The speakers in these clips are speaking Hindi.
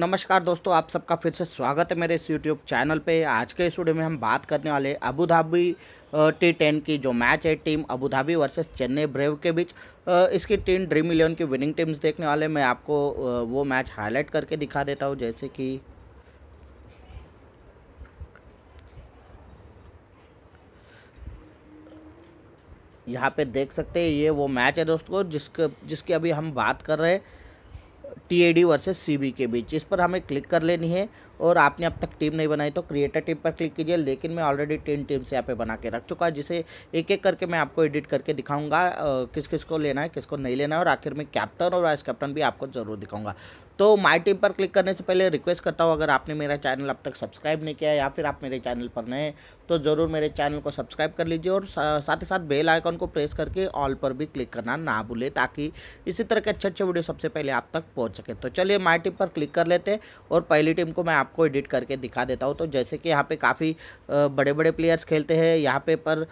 नमस्कार दोस्तों आप सबका फिर से स्वागत है मेरे इस यूट्यूब चैनल पे आज के इस वीडियो में हम बात करने वाले अबू धाबी टी टेन की जो मैच है team Abu Dhabi versus Chennai Brave के बीच इसकी टीम ड्रीम इलेवन की विनिंग टीम्स देखने वाले मैं आपको वो मैच हाईलाइट करके दिखा देता हूँ जैसे कि यहाँ पे देख सकते हैं ये वो मैच है दोस्तों जिसके जिसकी अभी हम बात कर रहे हैं टी वर्सेस सी के बीच इस पर हमें क्लिक कर लेनी है और आपने अब तक टीम नहीं बनाई तो क्रिएटर टीम पर क्लिक कीजिए लेकिन मैं ऑलरेडी टेन टीम से यहाँ पे बना के रख चुका है जिसे एक एक करके मैं आपको एडिट करके दिखाऊंगा किस किस को लेना है किसको नहीं लेना है और आखिर में कैप्टन और वाइस कैप्टन भी आपको ज़रूर दिखाऊंगा तो माई टीम पर क्लिक करने से पहले रिक्वेस्ट करता हूँ अगर आपने मेरा चैनल अब तक सब्सक्राइब नहीं किया या फिर आप मेरे चैनल पर नए हैं तो ज़रूर मेरे चैनल को सब्सक्राइब कर लीजिए और साथ ही साथ बेल आइकॉन को प्रेस करके ऑल पर भी क्लिक करना ना भूले ताकि इसी तरह के अच्छे अच्छे वीडियो सबसे पहले आप तक पहुँच सके तो चलिए माई टीम पर क्लिक कर लेते हैं और पहली टीम को मैं आपको एडिट करके दिखा देता हूँ तो जैसे कि यहाँ पर काफ़ी बड़े बड़े प्लेयर्स खेलते हैं यहाँ पे पर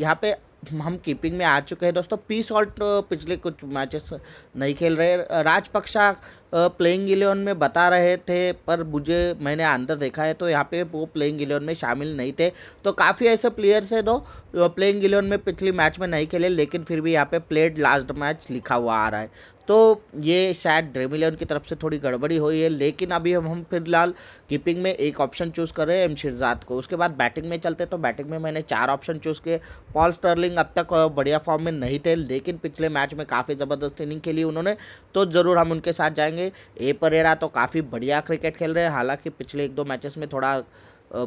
यहाँ पर हम कीपिंग में आ चुके हैं दोस्तों पीस सॉल्ट पिछले कुछ मैचेस नहीं खेल रहे राजपक्षा प्लेइंग एलेवन में बता रहे थे पर मुझे मैंने अंदर देखा है तो यहाँ पे वो प्लेइंग एलेवन में शामिल नहीं थे तो काफ़ी ऐसे प्लेयर्स हैं दो प्लेइंग एलेवन में पिछली मैच में नहीं खेले लेकिन फिर भी यहाँ पे प्लेड लास्ट मैच लिखा हुआ आ रहा है तो ये शायद इलेवन की तरफ से थोड़ी गड़बड़ी हुई है लेकिन अभी हम हम फिलहाल कीपिंग में एक ऑप्शन चूज़ कर रहे हैं एम शिरजाद को उसके बाद बैटिंग में चलते तो बैटिंग में मैंने चार ऑप्शन चूज़ किए पॉल स्टर्लिंग अब तक बढ़िया फॉर्म में नहीं थे लेकिन पिछले मैच में काफ़ी ज़बरदस्त इनिंग खेली उन्होंने तो ज़रूर हम उनके साथ जाएंगे देखेंगे ए परेरा तो काफ़ी बढ़िया क्रिकेट खेल रहे हैं हालांकि पिछले एक दो मैचेस में थोड़ा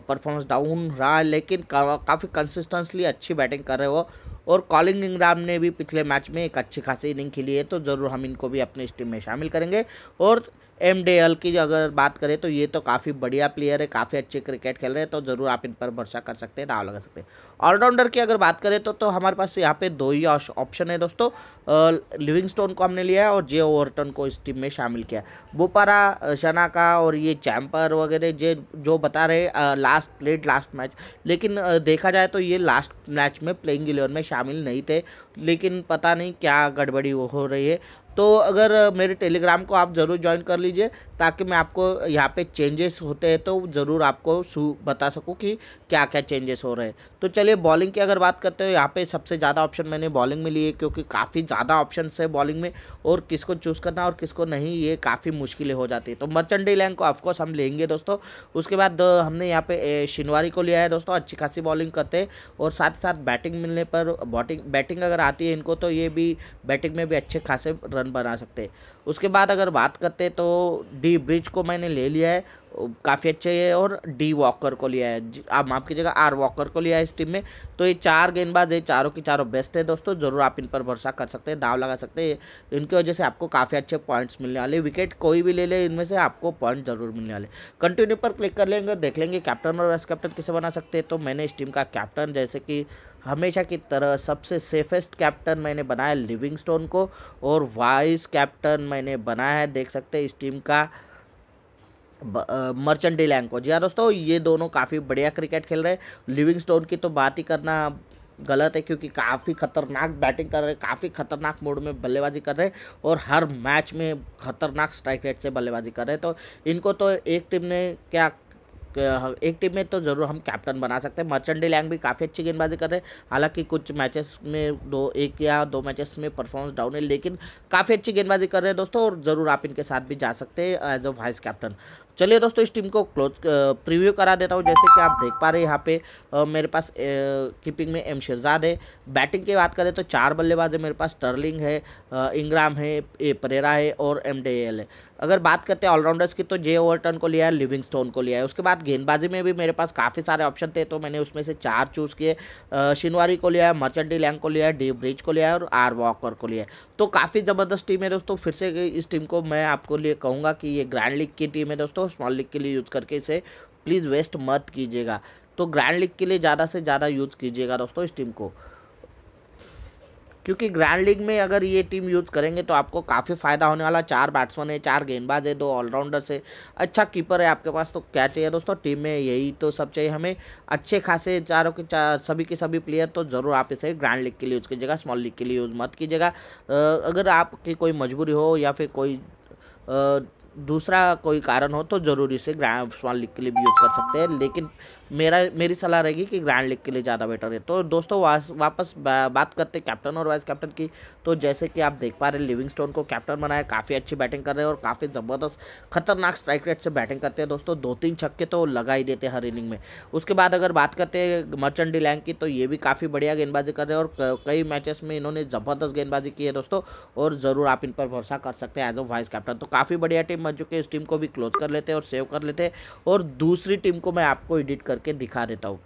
परफॉर्मेंस डाउन रहा है लेकिन काफ़ी कंसिस्टेंसली अच्छी बैटिंग कर रहे हो और कॉलिंग इंग्राम ने भी पिछले मैच में एक अच्छी खासी इनिंग खेली है तो ज़रूर हम इनको भी अपनी इस टीम में शामिल करेंगे और एम डे एल की अगर बात करें तो ये तो काफ़ी बढ़िया प्लेयर है काफ़ी अच्छे क्रिकेट खेल रहे हैं तो ज़रूर आप इन पर भरोसा कर सकते हैं दाव लगा सकते हैं ऑलराउंडर की अगर बात करें तो तो हमारे पास यहाँ पे दो ही ऑप्शन है दोस्तों लिविंगस्टोन को हमने लिया है और जे ओवरटन को इस टीम में शामिल किया बोपारा शनाका और ये चैम्पर वगैरह जे जो बता रहे लास्ट प्लेड लास्ट मैच लेकिन देखा जाए तो ये लास्ट मैच में प्लेइंग इलेवन में शामिल नहीं थे लेकिन पता नहीं क्या गड़बड़ी हो रही है तो अगर मेरे टेलीग्राम को आप ज़रूर ज्वाइन कर लीजिए ताकि मैं आपको यहाँ पे चेंजेस होते हैं तो ज़रूर आपको बता सकूँ कि क्या क्या चेंजेस हो रहे हैं तो चलिए बॉलिंग की अगर बात करते हो यहाँ पे सबसे ज़्यादा ऑप्शन मैंने बॉलिंग में लिए क्योंकि काफ़ी ज़्यादा ऑप्शन है बॉलिंग में और किसको चूज़ करना और किसको नहीं ये काफ़ी मुश्किलें हो जाती है तो मर्चेंडी लैंग को ऑफकोर्स हम लेंगे दोस्तों उसके बाद हमने यहाँ पे शिनवारी को लिया है दोस्तों अच्छी खासी बॉलिंग करते हैं और साथ ही साथ बैटिंग मिलने पर बॉटिंग बैटिंग अगर आती है इनको तो ये भी बैटिंग में भी अच्छे खासे रन रन बना सकते उसके बाद अगर बात करते तो डी ब्रिज को मैंने ले लिया है काफ़ी अच्छे है और डी वॉकर को लिया है आप माफ की जगह आर वॉकर को लिया है इस टीम में तो ये चार गेंदबाज ये चारों के चारों बेस्ट है दोस्तों ज़रूर आप इन पर भरोसा कर सकते हैं दाव लगा सकते हैं इनकी वजह से आपको काफ़ी अच्छे पॉइंट्स मिलने वाले विकेट कोई भी ले ले इनमें से आपको पॉइंट ज़रूर मिलने वाले कंटिन्यू पर क्लिक कर लेंगे देख लेंगे कैप्टन और वाइस कैप्टन किसे बना सकते हैं तो मैंने इस टीम का कैप्टन जैसे कि हमेशा की तरह सबसे सेफेस्ट कैप्टन मैंने बनाया लिविंगस्टोन को और वाइस कैप्टन मैंने बनाया है देख सकते हैं इस टीम का मर्चेंट लैंग को जी हाँ दोस्तों ये दोनों काफ़ी बढ़िया क्रिकेट खेल रहे हैं स्टोन की तो बात ही करना गलत है क्योंकि काफ़ी खतरनाक बैटिंग कर रहे हैं काफ़ी खतरनाक मोड में बल्लेबाजी कर रहे हैं और हर मैच में खतरनाक स्ट्राइक रेट से बल्लेबाजी कर रहे हैं तो इनको तो एक टीम ने क्या एक टीम में तो ज़रूर हम कैप्टन बना सकते हैं मर्चेंट लैंग भी काफ़ी अच्छी गेंदबाजी कर रहे हैं हालांकि कुछ मैचेस में दो एक या दो मैचेस में परफॉर्मेंस डाउन है लेकिन काफ़ी अच्छी गेंदबाजी कर रहे हैं दोस्तों और ज़रूर आप इनके साथ भी जा सकते हैं एज अ वाइस कैप्टन चलिए दोस्तों इस टीम को क्लोज प्रीव्यू करा देता हूँ जैसे कि आप देख पा रहे हैं यहाँ पे आ, मेरे पास कीपिंग में एम शिरजाद है बैटिंग की बात करें तो चार बल्लेबाज है मेरे पास टर्लिंग है इंग्राम है ए परेरा है और एम डे एल है अगर बात करते हैं ऑलराउंडर्स की तो जे ओवरटन को लिया है लिविंग स्टोन को लिया है उसके बाद गेंदबाजी में भी मेरे पास काफ़ी सारे ऑप्शन थे तो मैंने उसमें से चार चूज़ किए शिनवारी को लिया है मर्चेंट लैंग को लिया है डी ब्रिज को लिया है और आर वॉकर को लिया है तो काफ़ी ज़बरदस्त टीम है दोस्तों फिर से इस टीम को मैं आपको लिए कहूँगा कि ये ग्रैंड लीग की टीम है दोस्तों स्मॉल लीग के लिए यूज़ करके इसे प्लीज़ वेस्ट मत कीजिएगा तो ग्रैंड लीग के लिए ज़्यादा से ज़्यादा यूज़ कीजिएगा दोस्तों इस टीम को क्योंकि ग्रैंड लीग में अगर ये टीम यूज़ करेंगे तो आपको काफ़ी फ़ायदा होने वाला चार बैट्समैन है चार गेंदबाज है दो ऑलराउंडर्स है अच्छा कीपर है आपके पास तो क्या चाहिए दोस्तों टीम में यही तो सब चाहिए हमें अच्छे खासे चारों के चार सभी के सभी प्लेयर तो ज़रूर आप इसे ग्रैंड लीग के लिए यूज़ कीजिएगा स्मॉल लीग के लिए यूज़ मत कीजिएगा अगर आपकी कोई मजबूरी हो या फिर कोई दूसरा कोई कारण हो तो ज़रूर इसे ग्रैंड स्मॉल लीग के लिए भी यूज़ कर सकते हैं लेकिन मेरा मेरी सलाह रहेगी कि ग्रैंड लीग के लिए ज़्यादा बेटर है तो दोस्तों वापस बात करते कैप्टन और वाइस कैप्टन की तो जैसे कि आप देख पा रहे लिविंग स्टोन को कैप्टन बनाया काफ़ी अच्छी बैटिंग कर रहे हैं और काफ़ी ज़बरदस्त खतरनाक स्ट्राइक रेट से बैटिंग करते हैं दोस्तों दो तीन छक्के तो लगा ही देते हर इनिंग में उसके बाद अगर बात करते हैं मर्चेंट डिलैंग की तो ये भी काफ़ी बढ़िया गेंदबाजी कर रहे हैं और कई मैचेस में इन्होंने ज़बरदस्त गेंदबाजी की है दोस्तों और ज़रूर आप इन पर भरोसा कर सकते हैं एज अ वाइस कैप्टन तो काफ़ी बढ़िया टीम बन चुकी है इस टीम को भी क्लोज कर लेते हैं और सेव कर लेते हैं और दूसरी टीम को मैं आपको एडिट कर करके दिखा देता हूँ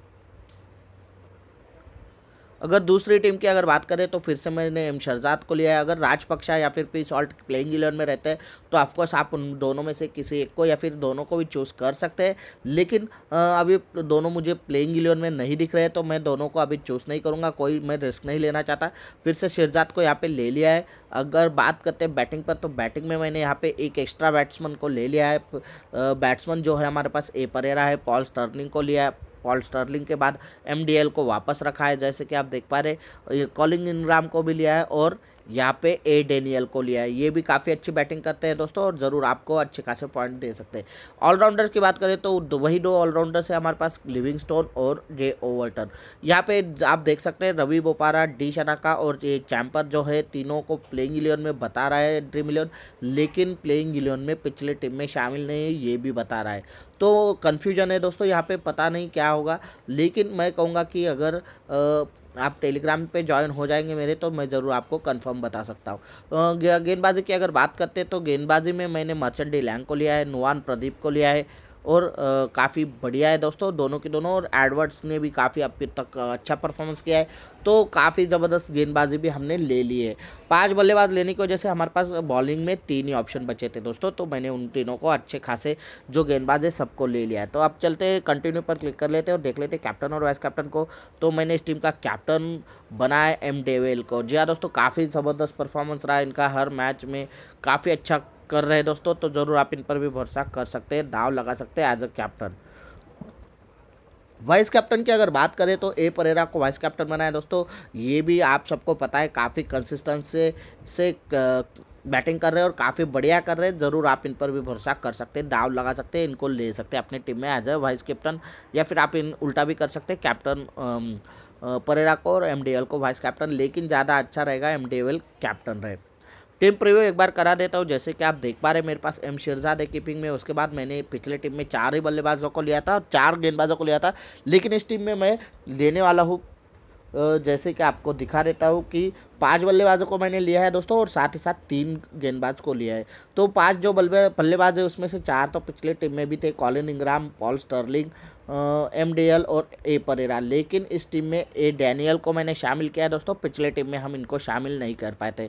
अगर दूसरी टीम की अगर बात करें तो फिर से मैंने एम शहजाद को लिया है अगर राजपक्षा या फिर पी सॉल्ट प्लेइंग इलेवन में रहते हैं तो ऑफकोर्स आप उन दोनों में से किसी एक को या फिर दोनों को भी चूज़ कर सकते हैं लेकिन अभी दोनों मुझे प्लेइंग इलेवन में नहीं दिख रहे तो मैं दोनों को अभी चूज़ नहीं करूँगा कोई मैं रिस्क नहीं लेना चाहता फिर से शहजाद को यहाँ पर ले लिया है अगर बात करते हैं बैटिंग पर तो बैटिंग में मैंने यहाँ पर एक एक्स्ट्रा बैट्समैन को ले लिया है बैट्समैन जो है हमारे पास ए परेरा है पॉल स्टर्निंग को लिया है पॉल स्टर्लिंग के बाद एम को वापस रखा है जैसे कि आप देख पा रहे कॉलिंग इनग्राम को भी लिया है और यहाँ पे ए डेनियल को लिया है ये भी काफ़ी अच्छी बैटिंग करते हैं दोस्तों और ज़रूर आपको अच्छे खासे पॉइंट दे सकते हैं ऑलराउंडर की बात करें तो वही दो ऑलराउंडर्स है हमारे पास लिविंगस्टोन और जे ओवर्टन यहाँ पे आप देख सकते हैं रवि बोपारा डी शनाका और ये चैम्पर जो है तीनों को प्लेइंग इलेवन में बता रहा है ड्रीम इलेवन लेकिन प्लेइंग इलेवन में पिछले टीम में शामिल नहीं है ये भी बता रहा है तो कन्फ्यूजन है दोस्तों यहाँ पर पता नहीं क्या होगा लेकिन मैं कहूँगा कि अगर आ, आप टेलीग्राम पे ज्वाइन हो जाएंगे मेरे तो मैं ज़रूर आपको कंफर्म बता सकता हूँ गेंदबाजी की अगर बात करते हैं तो गेंदबाजी में मैंने मर्चेंट लैंग को लिया है नुआन प्रदीप को लिया है और काफ़ी बढ़िया है दोस्तों दोनों के दोनों और एडवर्ड्स ने भी काफ़ी अब तक अच्छा परफॉर्मेंस किया है तो काफ़ी ज़बरदस्त गेंदबाजी भी हमने ले ली है पांच बल्लेबाज लेने की वजह से हमारे पास बॉलिंग में तीन ही ऑप्शन बचे थे दोस्तों तो मैंने उन तीनों को अच्छे खासे जो गेंदबाज है सबको ले लिया है तो अब चलते कंटिन्यू पर क्लिक कर लेते हैं और देख लेते हैं कैप्टन और वाइस कैप्टन को तो मैंने इस टीम का कैप्टन बनाया एम डेवेल को जी हाँ दोस्तों काफ़ी ज़बरदस्त परफॉर्मेंस रहा इनका हर मैच में काफ़ी अच्छा कर रहे हैं दोस्तों तो ज़रूर आप इन पर भी भरोसा कर सकते हैं दाव लगा सकते हैं as a captain vice captain की अगर बात करें तो ए परेरा को वाइस कैप्टन बनाया दोस्तों ये भी आप सबको पता है काफ़ी कंसिस्टेंस से से बैटिंग कर रहे हैं और काफ़ी बढ़िया कर रहे हैं ज़रूर आप इन पर भी भरोसा कर सकते हैं दाव लगा सकते हैं इनको ले सकते हैं अपनी टीम में एज अ वाइस कैप्टन या फिर आप इन उल्टा भी कर सकते हैं कैप्टन परेरा को और एम को वाइस कैप्टन लेकिन ज़्यादा अच्छा रहेगा एम कैप्टन रहे टीम प्रिव्यू एक बार करा देता हूँ जैसे कि आप देख पा रहे मेरे पास एम शिरजाद है कीपिंग में उसके बाद मैंने पिछले टीम में चार ही बल्लेबाजों को लिया था और चार गेंदबाजों को लिया था लेकिन इस टीम में मैं लेने वाला हूँ जैसे कि आपको दिखा देता हूँ कि पांच बल्लेबाजों को मैंने लिया है दोस्तों और साथ ही साथ तीन गेंदबाज को लिया है तो पांच जो बल्ले बल्लेबाज है उसमें से चार तो पिछले टीम में भी थे Colin Ingram Paul Stirling M D L और ए परेरा लेकिन इस टीम में ए डैनियल को मैंने शामिल किया है दोस्तों पिछले टीम में हम इनको शामिल नहीं कर पाए थे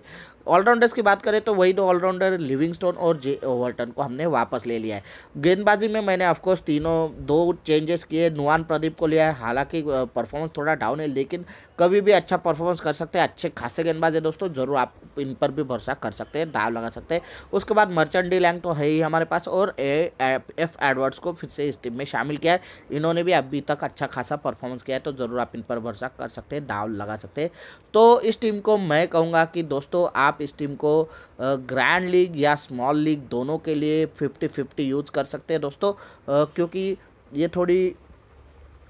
ऑलराउंडर्स की बात करें तो वही दो ऑलराउंडर लिविंगस्टोन और जे ओवरटन को हमने वापस ले लिया है गेंदबाजी में मैंने ऑफकोर्स तीनों दो चेंजेस किए नुआन प्रदीप को लिया है हालांकि परफॉर्मेंस थोड़ा डाउन है लेकिन कभी भी अच्छा परफॉर्मेंस कर सकते हैं अच्छे खासे अच्छे गेंदबाज है दोस्तों ज़रूर आप इन पर भी भरोसा कर सकते हैं दाव लगा सकते हैं उसके बाद मर्चेंडी लैंग तो है ही हमारे पास और ए, एफ एडवर्ड्स को फिर से इस टीम में शामिल किया है इन्होंने भी अभी तक अच्छा खासा परफॉर्मेंस किया है तो ज़रूर आप इन पर भरोसा कर सकते हैं दाव लगा सकते हैं तो इस टीम को मैं कहूँगा कि दोस्तों आप इस टीम को ग्रैंड लीग या स्मॉल लीग दोनों के लिए फिफ्टी फिफ्टी यूज़ कर सकते हैं दोस्तों क्योंकि ये थोड़ी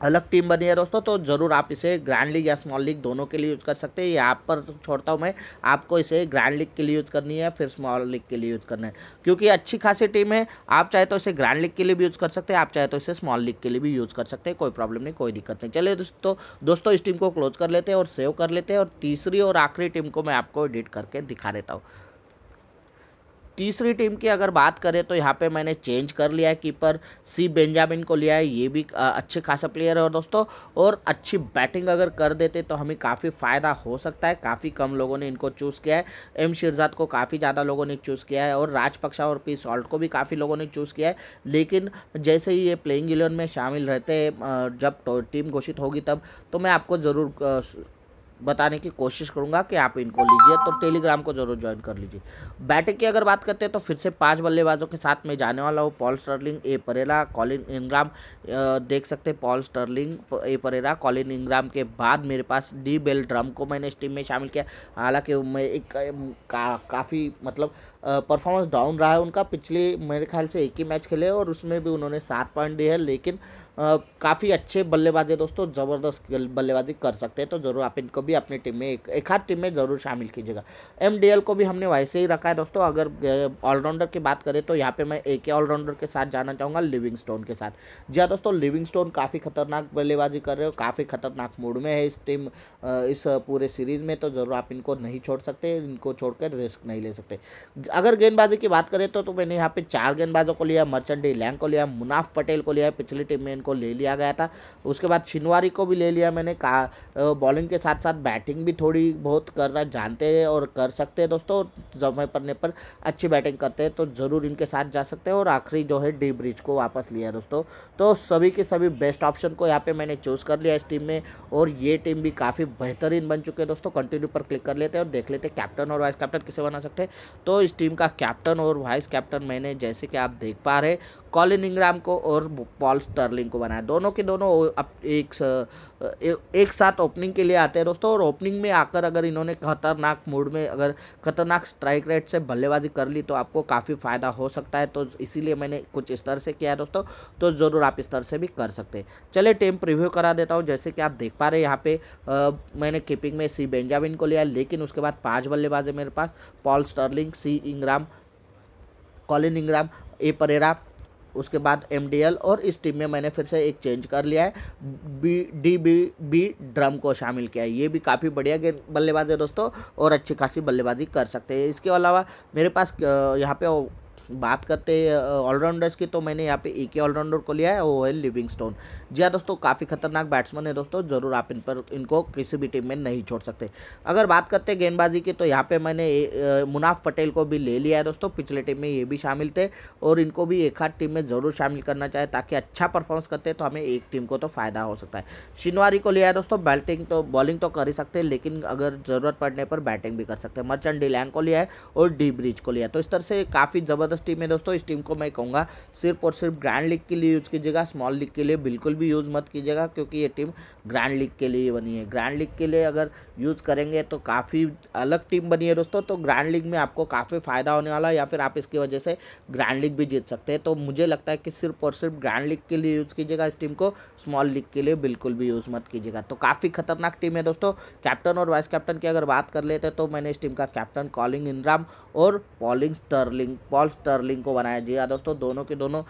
अलग टीम बनी है दोस्तों तो ज़रूर आप इसे ग्रैंड लीग या स्मॉल लीग दोनों के लिए यूज़ कर सकते हैं ये आप पर छोड़ता हूँ मैं आपको इसे ग्रैंड लीग के लिए यूज़ करनी है फिर स्मॉल लीग के लिए यूज़ करना है क्योंकि अच्छी खासी टीम है आप चाहे तो इसे ग्रैंड लीग के लिए भी यूज़ कर सकते हैं आप चाहे तो इसे स्मॉल लीग के लिए भी यूज़ कर सकते हैं कोई प्रॉब्लम नहीं कोई दिक्कत नहीं चलिए दोस्तों दोस्तों इस टीम को क्लोज कर लेते हैं और सेव कर लेते हैं और तीसरी और आखिरी टीम को मैं आपको एडिट करके दिखा देता हूँ तीसरी टीम की अगर बात करें तो यहाँ पे मैंने चेंज कर लिया है कीपर सी बेंजामिन को लिया है ये भी अच्छे खासा प्लेयर है और दोस्तों और अच्छी बैटिंग अगर कर देते तो हमें काफ़ी फ़ायदा हो सकता है काफ़ी कम लोगों ने इनको चूज़ किया है एम शिरजाद को काफ़ी ज़्यादा लोगों ने चूज़ किया है और राजपक्षा और पी सॉल्ट को भी काफ़ी लोगों ने चूज़ किया है लेकिन जैसे ही ये प्लेइंग इलेवन में शामिल रहते हैं जब टीम घोषित होगी तब तो मैं आपको ज़रूर बताने की कोशिश करूंगा कि आप इनको लीजिए तो टेलीग्राम को जरूर ज्वाइन कर लीजिए बैटिंग की अगर बात करते हैं तो फिर से पांच बल्लेबाजों के साथ में जाने वाला हूँ Paul Stirling A Perera Colin Ingram देख सकते हैं Paul Stirling A Perera Colin Ingram के बाद मेरे पास डी बेल ड्रम को मैंने इस टीम में शामिल किया हालांकि मैं एक का, काफ़ी मतलब परफॉर्मेंस डाउन रहा है उनका पिछले मेरे ख्याल से एक ही मैच खेले और उसमें भी उन्होंने सात पॉइंट दिए हैं लेकिन काफ़ी अच्छे बल्लेबाजी दोस्तों ज़बरदस्त बल्लेबाजी कर सकते हैं तो ज़रूर आप इनको भी अपनी टीम में एक हाथ आध टीम में ज़रूर शामिल कीजिएगा एम को भी हमने वैसे ही रखा है दोस्तों अगर ऑलराउंडर की बात करें तो यहाँ पे मैं एक ही ऑलराउंडर के साथ जाना चाहूँगा लिविंग स्टोन के साथ जी हाँ दोस्तों लिविंग स्टोन काफ़ी खतरनाक बल्लेबाजी कर रहे हो काफ़ी खतरनाक मूड में है इस टीम इस पूरे सीरीज़ में तो ज़रूर आप इनको नहीं छोड़ सकते इनको छोड़कर रिस्क नहीं ले सकते अगर गेंदबाजी की बात करें तो, तो मैंने यहाँ पर चार गेंदबाजों को लिया मर्चेंडी लैंग को लिया मुनाफ पटेल को लिया पिछली टीम में इनको को ले लिया गया था उसके बाद छिनवारी को भी ले लिया मैंने का बॉलिंग के साथ साथ बैटिंग भी थोड़ी बहुत करना जानते हैं और कर सकते हैं दोस्तों समय पड़ने पर अच्छी बैटिंग करते हैं तो ज़रूर इनके साथ जा सकते हैं और आखिरी जो है डी ब्रिज को वापस लिया दोस्तों तो सभी के सभी बेस्ट ऑप्शन को यहाँ पर मैंने चूज़ कर लिया इस टीम में और ये टीम भी काफ़ी बेहतरीन बन चुके हैं दोस्तों कंटिन्यू पर क्लिक कर लेते हैं और देख लेते हैं कैप्टन और वाइस कैप्टन किसे बना सकते हैं तो इस टीम का कैप्टन और वाइस कैप्टन मैंने जैसे कि आप देख पा रहे कॉलिन इंग्राम को और पॉल स्टर्लिंग को बनाया दोनों के दोनों एक एक साथ ओपनिंग के लिए आते हैं दोस्तों और ओपनिंग में आकर अगर इन्होंने खतरनाक मूड में अगर खतरनाक स्ट्राइक रेट से बल्लेबाजी कर ली तो आपको काफ़ी फ़ायदा हो सकता है तो इसीलिए मैंने कुछ स्तर से किया है दोस्तों तो ज़रूर आप इस तरह से भी कर सकते हैं चले टीम प्रिव्यू करा देता हूँ जैसे कि आप देख पा रहे हैं यहाँ पे मैंने कीपिंग में सी बेंजामिन को लिया लेकिन उसके बाद पाँच बल्लेबाज मेरे पास Paul Stirling C Ingram Colin Ingram A Perera उसके बाद एम और इस टीम में मैंने फिर से एक चेंज कर लिया है B D B B drum को शामिल किया है ये भी काफ़ी बढ़िया गेंद बल्लेबाज है दोस्तों और अच्छी खासी बल्लेबाजी कर सकते हैं इसके अलावा मेरे पास यहाँ पे बात करते हैं ऑलराउंडर्स की तो मैंने यहाँ पे एक ही ऑलराउंडर को लिया है वो है स्टोन जी हाँ दोस्तों काफ़ी खतरनाक बैट्समैन है दोस्तों ज़रूर आप इन पर इनको किसी भी टीम में नहीं छोड़ सकते अगर बात करते हैं गेंदबाजी की तो यहाँ पे मैंने मुनाफ पटेल को भी ले लिया है दोस्तों पिछले टीम में ये भी शामिल थे और इनको भी एक आध टीम में ज़रूर शामिल करना चाहिए ताकि अच्छा परफॉर्मेंस करते तो हमें एक टीम को तो फ़ायदा हो सकता है शिनवारी को लिया है दोस्तों बैटिंग तो बॉलिंग तो कर ही सकते हैं लेकिन अगर ज़रूरत पड़ने पर बैटिंग भी कर सकते हैं मर्चेंट डिलैंग को लिया है और डी ब्रिज को लिया तो इस तरह से काफ़ी ज़बरदस्त स्टीम है दोस्तों इस टीम को मैं कहूँगा सिर्फ और सिर्फ ग्रैंड लीग के लिए यूज़ कीजिएगा स्मॉल लीग के लिए बिल्कुल भी यूज़ मत कीजिएगा क्योंकि ये टीम ग्रैंड लीग के लिए बनी है ग्रैंड लीग के लिए अगर यूज़ करेंगे तो काफ़ी अलग टीम बनी है दोस्तों तो ग्रैंड लीग में आपको काफ़ी फ़ायदा होने वाला है या फिर आप इसकी वजह से ग्रैंड लीग भी जीत सकते हैं तो मुझे लगता है कि सिर्फ और सिर्फ ग्रैंड लीग के लिए यूज़ कीजिएगा इस टीम को स्मॉल लीग के लिए बिल्कुल भी यूज़ मत कीजिएगा तो काफ़ी खतरनाक टीम है दोस्तों कैप्टन और वाइस कैप्टन की अगर बात कर लेते तो मैंने इस टीम का कैप्टन कॉलिंग इंद्राम और Paul Stirling Paul Stirling Stirling को बनाया जी हाँ दोस्तों दोनों के दोनों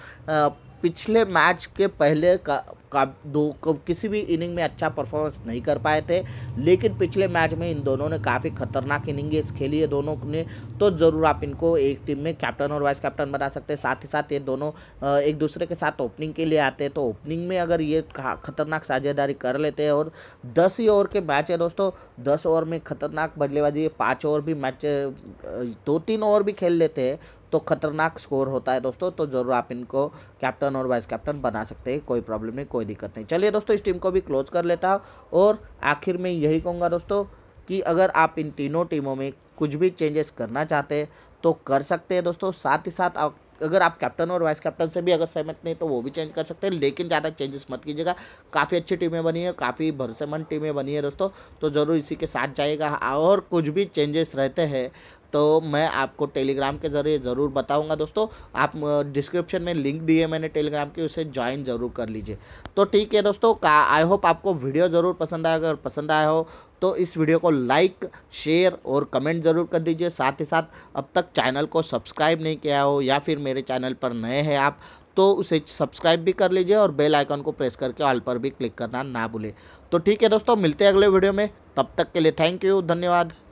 पिछले मैच के पहले का, का दो का, किसी भी इनिंग में अच्छा परफॉर्मेंस नहीं कर पाए थे लेकिन पिछले मैच में इन दोनों ने काफ़ी खतरनाक इनिंग्स खेली है दोनों ने तो ज़रूर आप इनको एक टीम में कैप्टन और वाइस कैप्टन बना सकते हैं साथ ही साथ ये दोनों एक दूसरे के साथ ओपनिंग के लिए आते हैं तो ओपनिंग में अगर ये खतरनाक साझेदारी कर लेते हैं और दस ही ओवर के मैच है दोस्तों दस ओवर में खतरनाक बदलेबाजी पाँच ओवर भी मैच दो तीन ओवर भी खेल लेते हैं तो ख़तरनाक स्कोर होता है दोस्तों तो ज़रूर आप इनको कैप्टन और वाइस कैप्टन बना सकते हैं कोई प्रॉब्लम नहीं कोई दिक्कत नहीं चलिए दोस्तों इस टीम को भी क्लोज कर लेता हूँ और आखिर में यही कहूँगा दोस्तों कि अगर आप इन तीनों टीमों में कुछ भी चेंजेस करना चाहते हैं तो कर सकते हैं दोस्तों साथ ही साथ आप अगर आप कैप्टन और वाइस कैप्टन से भी अगर सहमत नहीं तो वो भी चेंज कर सकते हैं लेकिन ज़्यादा चेंजेस मत कीजिएगा काफ़ी अच्छी टीमें बनी है काफ़ी भरसेमंद टीमें बनी है दोस्तों तो ज़रूर इसी के साथ जाइएगा और कुछ भी चेंजेस रहते हैं तो मैं आपको टेलीग्राम के ज़रिए ज़रूर बताऊंगा दोस्तों आप डिस्क्रिप्शन में लिंक दिए मैंने टेलीग्राम की उसे ज्वाइन ज़रूर कर लीजिए तो ठीक है दोस्तों का आई होप आपको वीडियो ज़रूर पसंद आया अगर पसंद आया हो तो इस वीडियो को लाइक शेयर और कमेंट ज़रूर कर दीजिए साथ ही साथ अब तक चैनल को सब्सक्राइब नहीं किया हो या फिर मेरे चैनल पर नए हैं आप तो उसे सब्सक्राइब भी कर लीजिए और बेल आइकन को प्रेस करके ऑल पर भी क्लिक करना ना भूलें तो ठीक है दोस्तों मिलते हैं अगले वीडियो में तब तक के लिए थैंक यू धन्यवाद